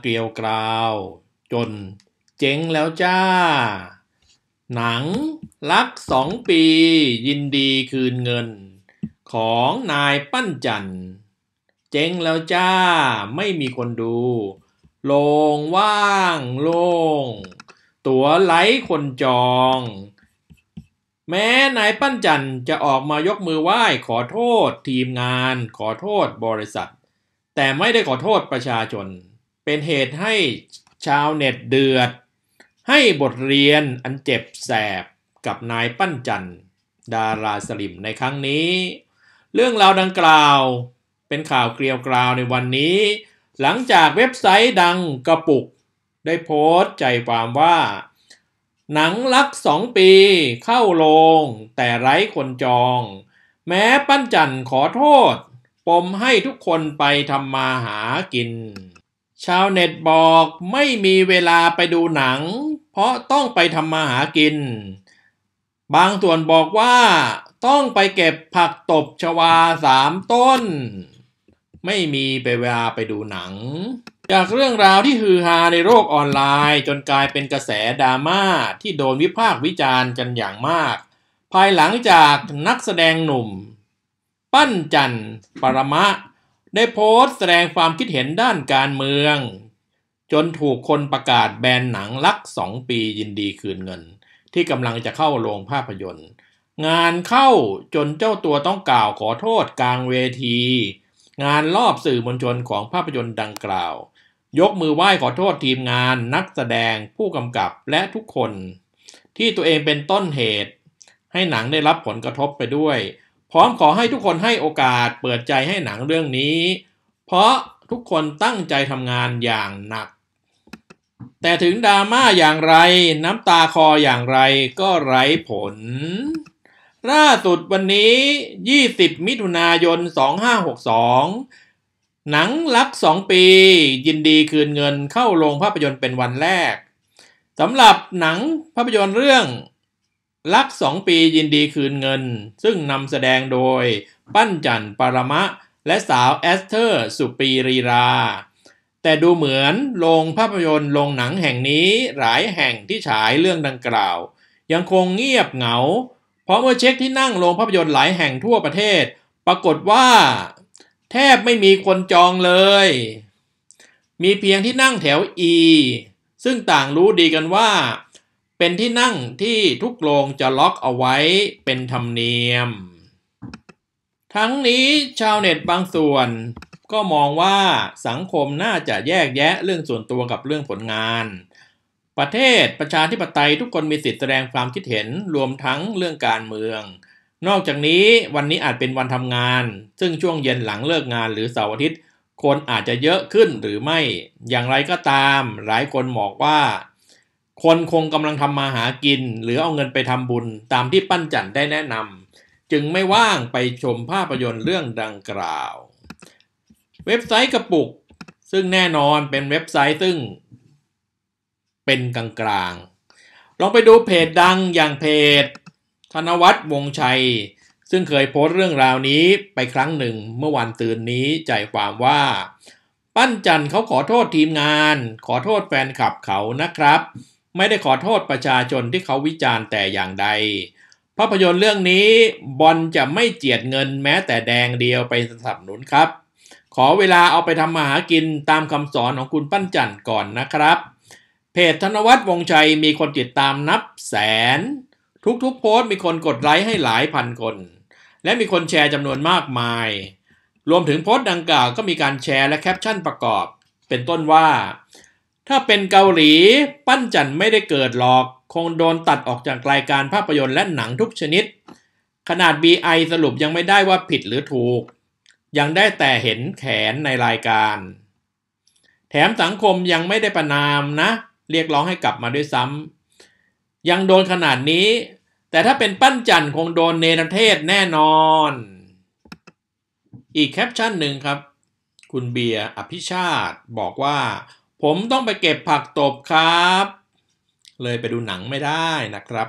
เกลียวกราว จน เจ๊งแล้วจ้า หนังรักสองปี ยินดีคืนเงิน ของนายปั้นจันเจ๊งแล้วจ้าไม่มีคนดูโลงว่าง โล่งตั๋วไหลคนจอง แม้นายปั้นจันจะออกมายกมือไหว้ ขอโทษทีมงาน ขอโทษบริษัท แต่ไม่ได้ขอโทษประชาชนเป็นเหตุให้ชาวเน็ตเดือด ให้บทเรียนอันเจ็บแสบกับนายปั้นจันดาราสลิมในครั้งนี้ เรื่องราวดังกล่าว เป็นข่าวเกลียวกราวในวันนี้ หลังจากเว็บไซต์ดังกระปุก ได้โพสต์ใจความว่า หนังรักสองปีเข้าโรงแต่ไร้คนจอง แม้ปั้นจันขอโทษปมให้ทุกคนไปทำมาหากินชาวเน็ตบอกไม่มีเวลาไปดูหนัง เพราะต้องไปทำมาหากิน บางส่วนบอกว่า ต้องไปเก็บผักตบชวาสามต้น ไม่มีไปเวลาไปดูหนัง จากเรื่องราวที่ฮือฮาในโลกออนไลน์จนกลายเป็นกระแสดราม่าที่โดนวิพากษ์วิจารณ์กันอย่างมาก ภายหลังจากนักแสดงหนุ่ม ปั้นจันปรมะได้โพสต์แสดงความคิดเห็นด้านการเมือง จนถูกคนประกาศแบนหนังลักสองปียินดีคืนเงิน ที่กำลังจะเข้าโรงภาพยนตร์ งานเข้าจนเจ้าตัวต้องกล่าวขอโทษกลางเวที งานรอบสื่อมวลชนของภาพยนตร์ดังกล่าว ยกมือไหว้ขอโทษทีมงานนักแสดงผู้กำกับและทุกคน ที่ตัวเองเป็นต้นเหตุ ให้หนังได้รับผลกระทบไปด้วยพร้อมขอให้ทุกคนให้โอกาสเปิดใจให้หนังเรื่องนี้ เพราะทุกคนตั้งใจทำงานอย่างหนัก แต่ถึงดราม่าอย่างไรน้ำตาคออย่างไรก็ไร้ผล ล่าสุดวันนี้ 20 มิถุนายน 2562 หนังรัก2ปี ยินดีคืนเงินเข้าโรงภาพยนตร์เป็นวันแรกสำหรับหนังภาพยนตร์เรื่องรักสองปียินดีคืนเงิน ซึ่งนำแสดงโดยปั้นจันปรมะ และสาว แอสเทอร์ สุปีรีรา แต่ดูเหมือน โรง ภาพยนตร์โรง หนังแห่งนี้หลายแห่งที่ฉายเรื่องดังกล่าว ยัง คงเงียบเหงา เพราะเมื่อเช็คที่นั่ง โรง ภาพยนตร์หลายแห่งทั่วประเทศ ปรากฏว่า แทบไม่มีคนจองเลย มีเพียงที่นั่งแถว E ซึ่งต่างรู้ดีกันว่าเป็นที่นั่งที่ทุกโรงจะล็อกเอาไว้เป็นธรรมเนียม ทั้งนี้ชาวเน็ตบางส่วนก็มองว่าสังคมน่าจะแยกแยะเรื่องส่วนตัวกับเรื่องผลงาน ประเทศประชาธิปไตยทุกคนมีสิทธิแสดงความคิด เห็นรวมทั้งเรื่องการเมือง นอกจากนี้วันนี้อาจเป็นวันทำงาน ซึ่งช่วงเย็นหลังเลิกงานหรือเสาร์อาทิตย์คนอาจจะเยอะขึ้นหรือไม่อย่างไรก็ตาม หลายคนบอกว่าคนคงกำลังทำมาหากินหรือเอาเงินไปทำบุญตามที่ปั้นจันได้แนะนำจึงไม่ว่างไปชมภาพยนตร์เรื่องดังกล่าว เว็บไซต์กระปุก ซึ่งแน่นอนเป็นเว็บไซต์ซึ่ง เป็นกลางๆลองไปดูเพจดังอย่างเพจธนวัฒน์วงชัย ซึ่งเคยโพสต์เรื่องราวนี้ไปครั้งหนึ่งเมื่อวันตื่นนี้ใจความว่า ปั้นจันเขาขอโทษทีมงาน ขอโทษแฟนคลับเขานะครับไม่ได้ขอโทษประชาชนที่เขาวิจารณ์แต่อย่างใดภาพยนตร์เรื่องนี้บอลจะไม่เจียดเงินแม้แต่แดงเดียวไปสนับสนุนครับ ขอเวลาเอาไปทำมาหากินตามคำสอนของคุณปั้นจันทร์ก่อนนะครับ เพจธนวัฒน์วงชัยมีคนติดตามนับแสน ทุกๆ โพสต์มีคนกดไลค์ให้หลายพันคน และมีคนแชร์จำนวนมากมาย รวมถึงโพสต์ดังกล่าว ก็มีการแชร์และแคปชั่นประกอบ เป็นต้นว่าถ้าเป็นเกาหลีปั้นจันไม่ได้เกิดหรอกคงโดนตัดออกจากรายการภาพยนตร์และหนังทุกชนิด ขนาด BI สรุปยังไม่ได้ว่าผิดหรือถูก ยังได้แต่เห็นแขนในรายการ แถมสังคมยังไม่ได้ประนามนะ เรียกร้องให้กลับมาด้วยซ้ำยังโดนขนาดนี้ แต่ถ้าเป็นปั้นจันคงโดนเนรเทศแน่นอน อีกแคปชั่นหนึ่งครับ คุณเบียร์อภิชาติบอกว่าผมต้องไปเก็บผักตบครับ เลยไปดูหนังไม่ได้นะครับ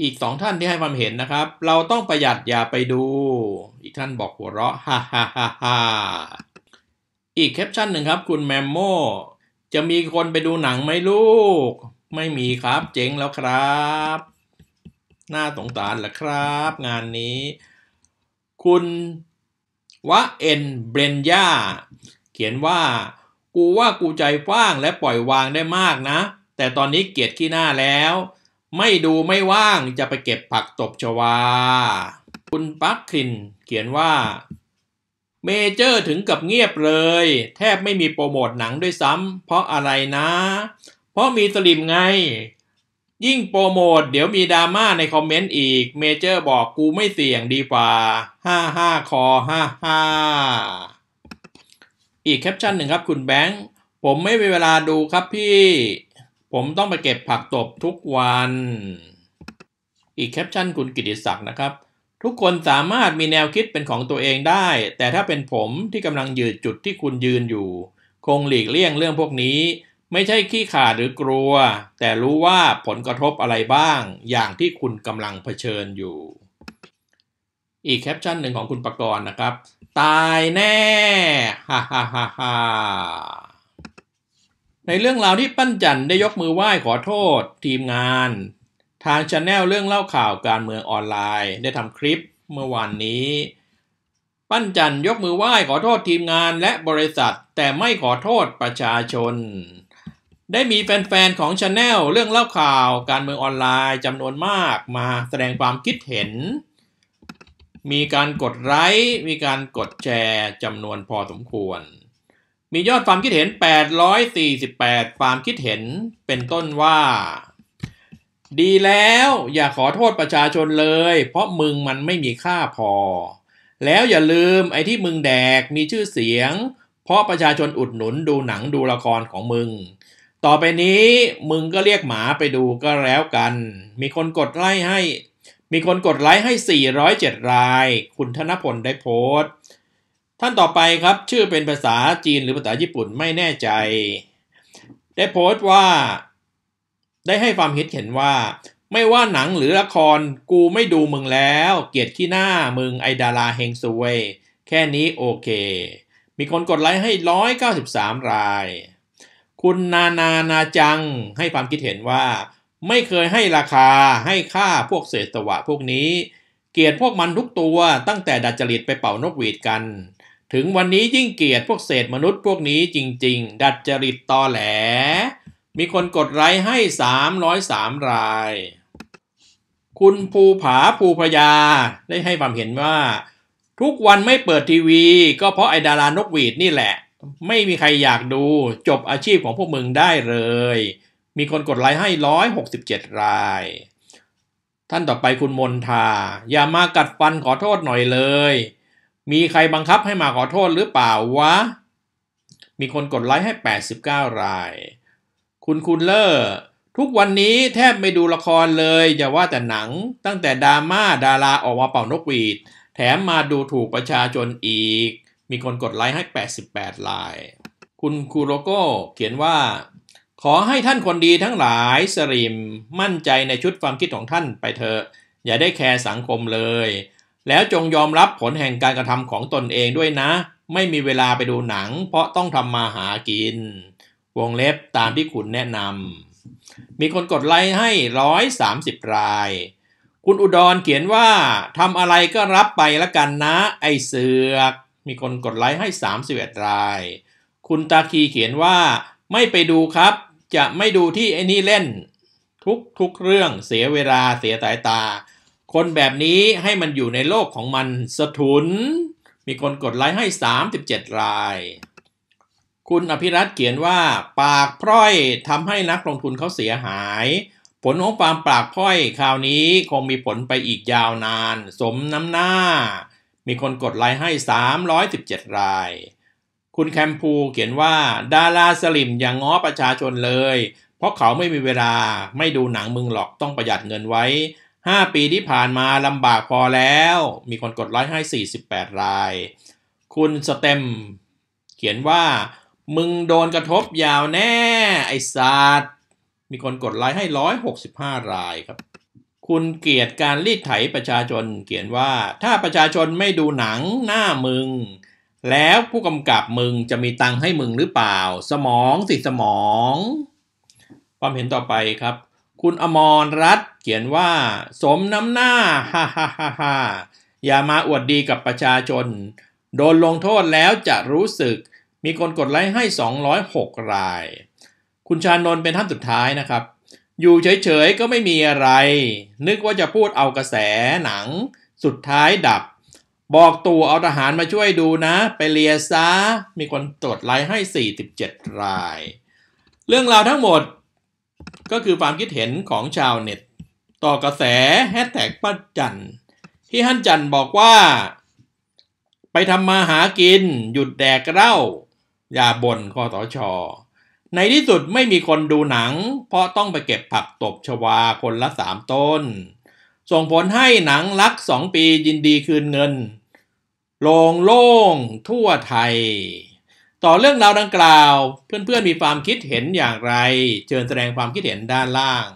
อีกสองท่านที่ให้ความเห็นนะครับ เราต้องประหยัดอย่าไปดู อีกท่านบอกหัวเราะฮ่าฮ่าฮ่าฮ่าอีกแคปชั่นหนึ่งครับ คุณแมมโมจะมีคนไปดูหนังไหมลูก ไม่มีครับเจ๊งแล้วครับน่าสงสารแหละครับ งานนี้ คุณวะเอ็นเบรนยาเขียนว่ากูว่ากูใจกว้างและปล่อยวางได้มากนะ แต่ตอนนี้เกียดขี้หน้าแล้ว ไม่ดูไม่ว่างจะไปเก็บผักตบชวา คุณปักคิน เขียนว่า เมเจอร์ถึงกับเงียบเลย แทบไม่มีโปรโมทหนังด้วยซ้ำเพราะอะไรนะ เพราะมีสลิมไง ยิ่งโปรโมทเดี๋ยวมีดราม่าในคอมเมนต์อีก เมเจอร์บอกกูไม่เสี่ยงดีกว่าห้าห้าคอห้าห้าอีกแคปชั่นหนึ่งครับ คุณแบงค์ผมไม่มีเวลาดูครับพี่ ผมต้องไปเก็บผักตบทุกวัน อีกแคปชั่นคุณกิติศักดิ์นะครับ ทุกคนสามารถมีแนวคิดเป็นของตัวเองได้ แต่ถ้าเป็นผมที่กำลังยืนจุดที่คุณยืนอยู่ คงหลีกเลี่ยงเรื่องพวกนี้ ไม่ใช่ขี้ขาดหรือกลัว แต่รู้ว่าผลกระทบอะไรบ้าง อย่างที่คุณกำลังเผชิญอยู่ อีกแคปชั่นหนึ่งของคุณประกรณ์นะครับตายแน่ ฮ่าฮ่าฮ่าฮในเรื่องราวที่ปั้นจันได้ยกมือไหว้ขอโทษทีมงาน ทางชาแนลเรื่องเล่าข่าวการเมืองออนไลน์ ได้ทำคลิปเมื่อวานนี้ ปั้นจันยกมือไหว้ขอโทษทีมงานและบริษัท แต่ไม่ขอโทษประชาชน ได้มีแฟนๆของชาแนลเรื่องเล่าข่าวการเมืองออนไลน์จำนวนมากมาแสดงความคิดเห็นมีการกดไลค์มีการกดแชร์จำนวนพอสมควร มียอดความคิดเห็น 848 ความคิดเห็นเป็นต้นว่า ดีแล้ว อย่าขอโทษประชาชนเลย เพราะมึงมันไม่มีค่าพอ แล้วอย่าลืมไอ้ที่มึงแดกมีชื่อเสียง เพราะประชาชนอุดหนุนดูหนังดูละครของมึง ต่อไปนี้มึงก็เรียกหมาไปดูก็แล้วกัน มีคนกดไล่ให้มีคนกดไลค์ให้ 407 ราย คุณธนพลได้โพสต์ ท่านต่อไปครับ ชื่อเป็นภาษาจีนหรือภาษาญี่ปุ่นไม่แน่ใจ ได้โพสต์ว่า ได้ให้ความคิดเห็นว่า ไม่ว่าหนังหรือละครกูไม่ดูมึงแล้ว เกลียดขี้หน้า มึงไอดาราเฮงซวย แค่นี้โอเค มีคนกดไลค์ให้ 193 ราย คุณนานานาจัง ให้ความคิดเห็นว่าไม่เคยให้ราคาให้ค่าพวกเศษตวะพวกนี้ เกลียดพวกมันทุกตัวตั้งแต่ดัดจริตไปเป่านกหวีดกัน ถึงวันนี้ยิ่งเกลียดพวกเศษมนุษย์พวกนี้จริงๆ ดัดจริตตอแหล มีคนกดไลค์ให้ 303 ราย คุณภูผาภูพยาได้ให้ความเห็นว่า ทุกวันไม่เปิดทีวี ก็เพราะไอดารานกหวีดนี่แหละ ไม่มีใครอยากดูจบอาชีพของพวกมึงได้เลยมีคนกดไลค์ให้ 167 รายท่านต่อไปคุณมนทาอย่ามากัดฟันขอโทษหน่อยเลย มีใครบังคับให้มาขอโทษหรือเปล่า วะ มีคนกดไลค์ให้ 89 ราย คุณคุณเลอร์ทุกวันนี้แทบไม่ดูละครเลย อย่าว่าแต่หนัง ตั้งแต่ดราม่าดาราออกมาเป่านกหวีดแถมมาดูถูกประชาชนอีก มีคนกดไลค์ให้ 88ลาย คุณคูโรโก้ เขียนว่าขอให้ท่านคนดีทั้งหลายสริมมั่นใจในชุดความคิดของท่านไปเถอะอย่าได้แคร์สังคมเลย แล้วจงยอมรับผลแห่งการกระทำของตนเองด้วยนะ ไม่มีเวลาไปดูหนังเพราะต้องทำมาหากิน วงเล็บตามที่คุณแนะนำมีคนกดไลค์ให้ร้อยสามสิบราย คุณอุดรเขียนว่าทำอะไรก็รับไปละกันนะไอเสือก มีคนกดไลค์ให้ 31ราย คุณตาคีเขียนว่า ไม่ไปดูครับจะไม่ดูที่ไอ้นี่เล่น ทุกทุกเรื่องเสียเวลาเสียสายตา คนแบบนี้ให้มันอยู่ในโลกของมันสะทุน มีคนกดไลค์ให้ 37ราย คุณอภิรัตเขียนว่าปากพร้อยทำให้นักลงทุนเขาเสียหาย ผลของความปากพร้อยคราวนี้คงมีผลไปอีกยาวนานสมน้ำหน้า มีคนกดไลค์ให้ 317รายคุณแคมพูเขียนว่าดาราสลิมอย่างง้อประชาชนเลย เพราะเขาไม่มีเวลาไม่ดูหนังมึงหรอกต้องประหยัดเงินไว้ 5 ปีที่ผ่านมาลำบากพอแล้ว มีคนกดไลค์ให้ 48 ราย คุณสเต็มเขียนว่า มึงโดนกระทบยาวแน่ ไอ้ศาสตร์มีคนกดไลค์ให้ 165 รายครับ คุณเกียรติการรีดไถประชาชนเขียนว่าถ้าประชาชนไม่ดูหนังหน้ามึงแล้วผู้กำกับมึงจะมีตังค์ให้มึงหรือเปล่า สมองสิสมอง ความเห็นต่อไปครับ คุณอมรรัตเขียนว่า สมน้ำหน้าฮ่าฮ่าฮ่าฮ่าอย่ามาอวดดีกับประชาชน โดนลงโทษแล้วจะรู้สึก มีคนกดไลค์ให้ 206ราย คุณชานนท์เป็นท่านสุดท้ายนะครับ อยู่เฉยๆก็ไม่มีอะไร นึกว่าจะพูดเอากระแสหนังสุดท้ายดับบอกตู่เอาทหารมาช่วยดูนะ ไปเลียซะมีคนตรวจไลค์ให้ 47 ราย เรื่องราวทั้งหมด ก็คือความคิดเห็นของชาวเน็ต ต่อกระแสแฮชแท็กป้าจันที่ฮั่นจันบอกว่า ไปทำมาหากินหยุดแดกเหล้า อย่าบ่นคออชอในที่สุดไม่มีคนดูหนัง เพราะต้องไปเก็บผักตบชวาคนละสามต้น ส่งผลให้หนังรักสองปียินดีคืนเงินโลงโล่งทั่วไทย ต่อเรื่องราวดังกล่าว เพื่อนๆมีความคิดเห็นอย่างไร เชิญแสดงความคิดเห็นด้านล่าง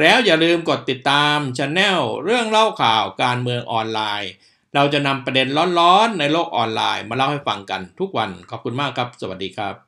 แล้วอย่าลืมกดติดตามช anel เรื่องเล่าข่าวการเมืองออนไลน์ เราจะนำประเด็นร้อนๆในโลกออนไลน์ มาเล่าให้ฟังกันทุกวันขอบคุณมากครับสวัสดีครับ